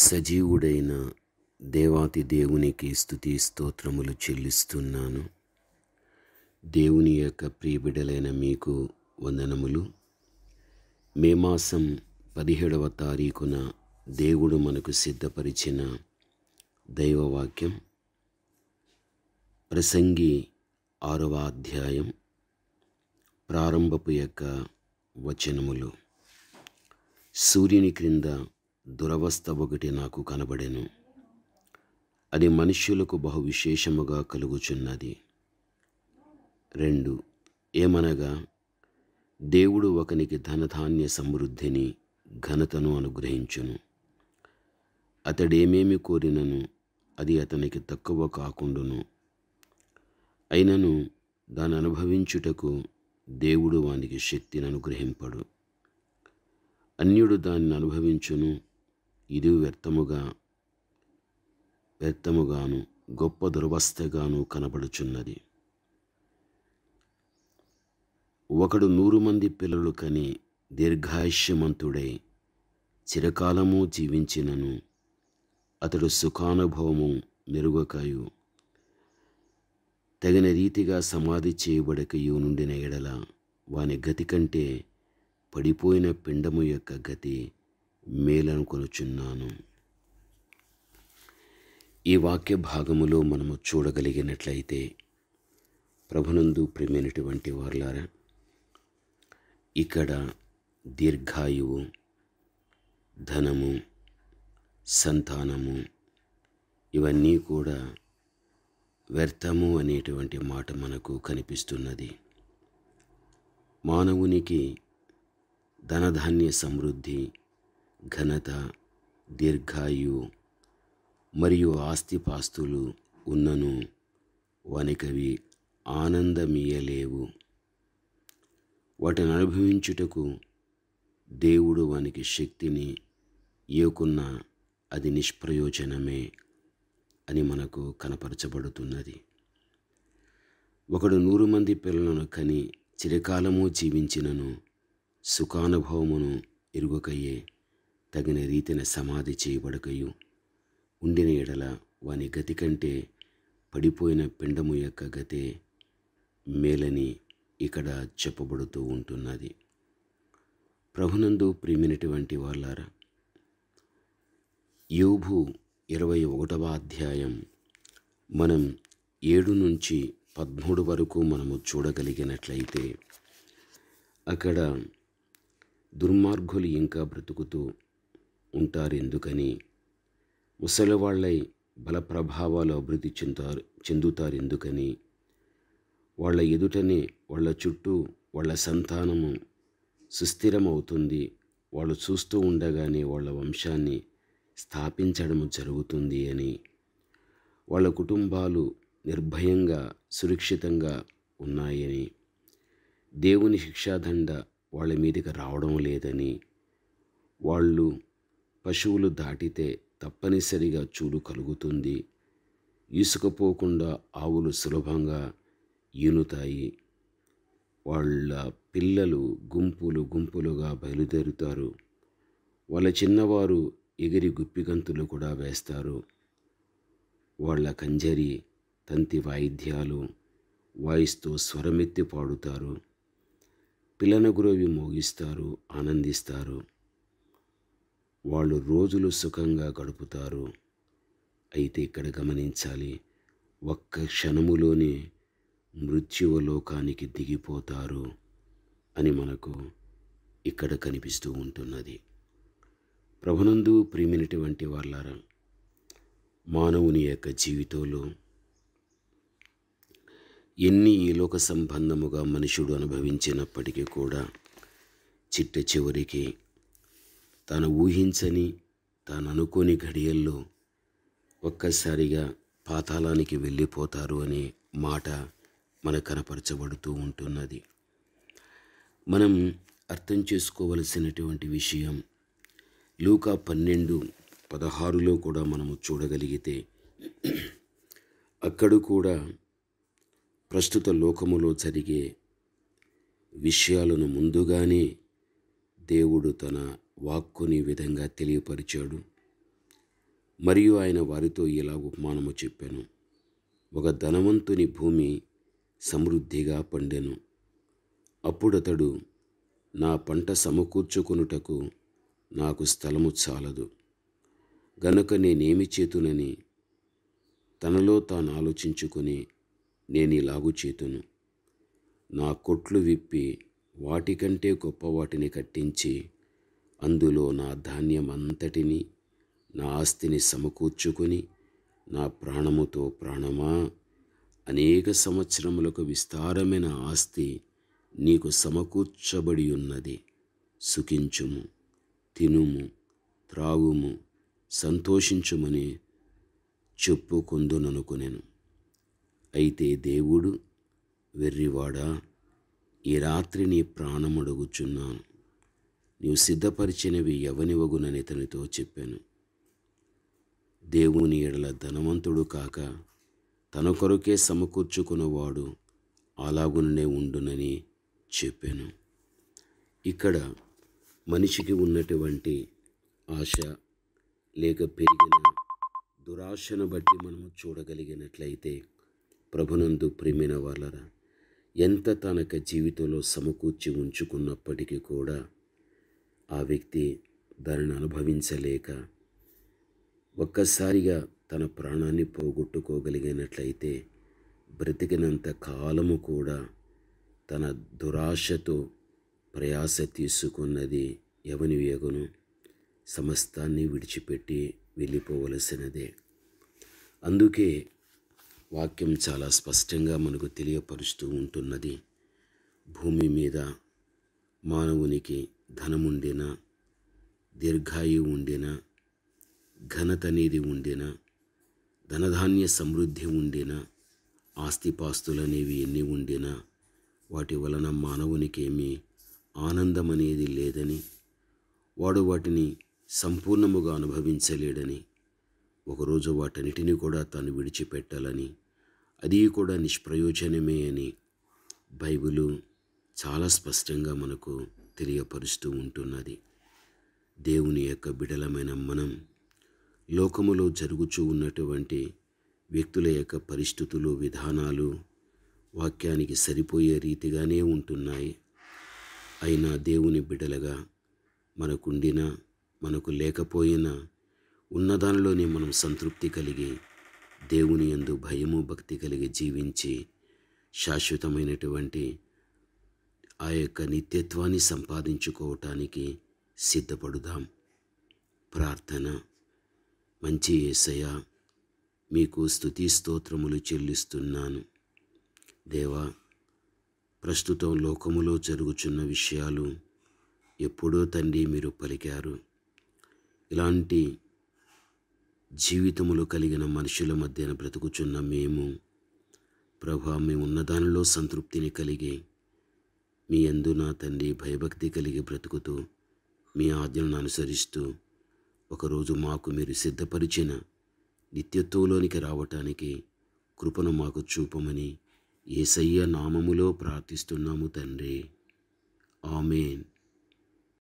సజీవుడైన దేవాతి దేవునికి స్థుతి స్తోత్రములు చెల్లిస్తున్నాను దేవుని యొక్క ప్రియబిడలైన మీకు వందనములు మే మాసం పదిహేడవ తారీఖున దేవుడు మనకు సిద్ధపరిచిన దైవవాక్యం ప్రసంగి ఆరవ అధ్యాయం ప్రారంభపు యొక్క వచనములు సూర్యుని క్రింద దురవస్థ ఒకటి నాకు కనబడెను అది మనుష్యులకు బహు విశేషముగా కలుగుచున్నది రెండు ఏమనగా దేవుడు ఒకనికి ధనధాన్య సమృద్ధిని ఘనతను అనుగ్రహించును అతడేమేమి కోరినను అది అతనికి తక్కువ కాకుండును అయినను దాన్ని అనుభవించుటకు దేవుడు వానికి శక్తిని అనుగ్రహింపడు అన్యుడు దాన్ని అనుభవించును ఇది వ్యర్థముగా వ్యర్థముగాను గొప్ప దురవస్థగాను కనబడుచున్నది ఒకడు నూరు మంది పిల్లలు కని దీర్ఘాయుష్యమంతుడై చిరకాలము జీవించినను అతడు సుఖానుభవము మెరుగకయు తగిన రీతిగా సమాధి చేయబడకయు నుండిన ఎడల వాని గతి కంటే పడిపోయిన పిండము యొక్క గతి మేలనుకొనుచున్నాను ఈ వాక్య భాగములో మనము చూడగలిగినట్లయితే ప్రభునందు ప్రేమైనటువంటి వారులారా ఇక్కడ దీర్ఘాయువు ధనము సంతానము ఇవన్నీ కూడా వ్యర్థము అనేటువంటి మాట మనకు కనిపిస్తున్నది మానవునికి ధనధాన్య సమృద్ధి ఘనత దీర్ఘాయు మరియు ఆస్తిపాస్తులు ఉన్నను వనికవి ఆనందమీయలేవు వాటిని అనుభవించుటకు దేవుడు వానికి శక్తిని ఇవ్వకున్నా అది నిష్ప్రయోజనమే అని మనకు కనపరచబడుతున్నది ఒకడు నూరు మంది పిల్లలను కని చిరకాలము జీవించినను సుఖానుభవమును ఎరుగకయ్యే తగిన రీతిన సమాధి చేయబడకయు ఉండిన ఎడల వాని గతి కంటే పడిపోయిన పిండము యొక్క గతే మేలని ఇక్కడ చెప్పబడుతూ ఉంటున్నది ప్రభునందు ప్రేమినటువంటి వాళ్ళారా యోభు ఇరవై ఒకటవ అధ్యాయం మనం ఏడు నుంచి పద్మూడు వరకు మనము చూడగలిగినట్లయితే అక్కడ దుర్మార్గులు ఇంకా బ్రతుకుతూ ఉంటారెందుకని ముసలివాళ్ళై బలప్రభావాలు అభివృద్ధి చెందుతారు చెందుతారు ఎందుకని వాళ్ళ ఎదుటనే వాళ్ళ చుట్టూ వాళ్ళ సంతానము సుస్థిరమవుతుంది వాళ్ళు చూస్తూ ఉండగానే వాళ్ళ వంశాన్ని స్థాపించడం జరుగుతుంది అని వాళ్ళ కుటుంబాలు నిర్భయంగా సురక్షితంగా ఉన్నాయని దేవుని శిక్షాదండ వాళ్ళ మీదకి రావడం లేదని వాళ్ళు పశువులు దాటితే తప్పనిసరిగా చూలు కలుగుతుంది ఇసుకపోకుండా ఆవులు సులభంగా ఈనుతాయి వాళ్ళ పిల్లలు గుంపులు గుంపులుగా బయలుదేరుతారు వాళ్ళ చిన్నవారు ఎగిరి గుప్పిగంతులు కూడా వేస్తారు వాళ్ళ కంజరి తంతి వాయిద్యాలు వాయిస్తూ స్వరమెత్తి పాడుతారు పిల్లనగురవి మోగిస్తారు ఆనందిస్తారు వాళ్ళు రోజులు సుఖంగా గడుపుతారు అయితే ఇక్కడ గమనించాలి ఒక్క క్షణములోనే మృత్యువలోకానికి దిగిపోతారు అని మనకు ఇక్కడ కనిపిస్తూ ఉంటున్నది ప్రభునందు ప్రియమైనటువంటి వాళ్ళారా మానవుని యొక్క జీవితంలో ఎన్ని ఈ లోక సంబంధముగా మనుషుడు అనుభవించినప్పటికీ కూడా చిట్ట చివరికి తాను ఊహించని తాను అనుకోని ఘడియల్లో ఒక్కసారిగా పాతాళానికి వెళ్ళిపోతారు అనే మాట మన కనపరచబడుతూ ఉంటున్నది మనం అర్థం చేసుకోవలసినటువంటి విషయం లూకా పన్నెండు పదహారులో కూడా మనము చూడగలిగితే అక్కడ కూడా ప్రస్తుత లోకములో జరిగే విషయాలను ముందుగానే దేవుడు తన వాక్కుని విధంగా తెలియపరిచాడు మరియు ఆయన వారితో ఇలా ఉపమానము చెప్పాను ఒక ధనవంతుని భూమి సమృద్ధిగా పండెను అప్పుడతడు నా పంట సమకూర్చుకొనుటకు నాకు స్థలము చాలదు గనుక నేనేమి చేతునని తనలో తాను ఆలోచించుకొని నేను ఇలాగు చేతును నా కొట్లు విప్పి వాటికంటే గొప్ప వాటిని కట్టించి అందులో నా ధాన్యం అంతటిని నా ఆస్తిని సమకూర్చుకొని నా ప్రాణముతో ప్రాణమా అనేక సంవత్సరములకు విస్తారమైన ఆస్తి నీకు సమకూర్చబడి ఉన్నది సుఖించుము తినుము త్రాగుము సంతోషించుమని చెప్పుకుందుననుకునేను అయితే దేవుడు వెర్రివాడా ఈ రాత్రి నీ ప్రాణమడుగుచున్నాను నీవు సిద్ధపరిచినవి ఎవనివగునని ఇతనితో చెప్పాను దేవుని ఎడల ధనవంతుడు కాక తన కొరకే సమకూర్చుకున్నవాడు అలాగుననే ఉండునని చెప్పాను ఇక్కడ మనిషికి ఉన్నటువంటి ఆశ లేక పెరిగిన దురాశను బట్టి మనము చూడగలిగినట్లయితే ప్రభునందు ప్రేమైన వాళ్ళరా ఎంత తనక జీవితంలో సమకూర్చి ఉంచుకున్నప్పటికీ కూడా ఆ వ్యక్తి దానిని అనుభవించలేక ఒక్కసారిగా తన ప్రాణాన్ని పోగొట్టుకోగలిగినట్లయితే బ్రతికినంత కాలము కూడా తన దురాశతో ప్రయాస తీసుకున్నది ఎవని వేగును సమస్తాన్ని విడిచిపెట్టి వెళ్ళిపోవలసినదే అందుకే వాక్యం చాలా స్పష్టంగా మనకు తెలియపరుస్తూ ఉంటున్నది భూమి మీద మానవునికి ధనముండినా దీర్ఘాయువు ఉండినా ఘనత అనేది ఉండినా ధనధాన్య సమృద్ధి ఉండినా ఆస్తిపాస్తులు అనేవి ఎన్ని ఉండినా వాటి వలన మానవునికేమీ ఆనందం అనేది లేదని వాడు వాటిని సంపూర్ణముగా అనుభవించలేడని ఒకరోజు వాటన్నిటిని కూడా తాను విడిచిపెట్టాలని అది కూడా నిష్ప్రయోజనమే అని బైబిలు చాలా స్పష్టంగా మనకు తెలియపరుస్తూ ఉంటున్నది దేవుని యొక్క బిడలమైన మనం లోకములో జరుగుచూ ఉన్నటువంటి వ్యక్తుల యొక్క పరిస్థితులు విధానాలు వాక్యానికి సరిపోయే రీతిగానే ఉంటున్నాయి అయినా దేవుని బిడలగా మనకుండినా మనకు లేకపోయినా ఉన్నదానిలోనే మనం సంతృప్తి కలిగి దేవుని ఎందు భయము భక్తి కలిగి జీవించి శాశ్వతమైనటువంటి ఆ యొక్క నిత్యత్వాన్ని సంపాదించుకోవటానికి సిద్ధపడుదాం ప్రార్థన మంచి ఏసయ మీకు స్థుతి స్తోత్రములు చెల్లిస్తున్నాను దేవా ప్రస్తుతం లోకములో జరుగుచున్న విషయాలు ఎప్పుడో తండ్రి మీరు పలికారు ఇలాంటి జీవితములు కలిగిన మనుషుల మధ్యన బ్రతుకుచున్న మేము ప్రభా మేము ఉన్నదానిలో సంతృప్తిని కలిగి మీ యందు నా తండ్రి భయభక్తి కలిగి బ్రతుకుతూ మీ ఆజ్ఞలను అనుసరిస్తూ ఒకరోజు మాకు మీరు సిద్ధపరిచిన నిత్యత్వంలోనికి రావటానికి కృపను మాకు చూపమని ఏసయ్య నామములో ప్రార్థిస్తున్నాము తండ్రి ఆమెన్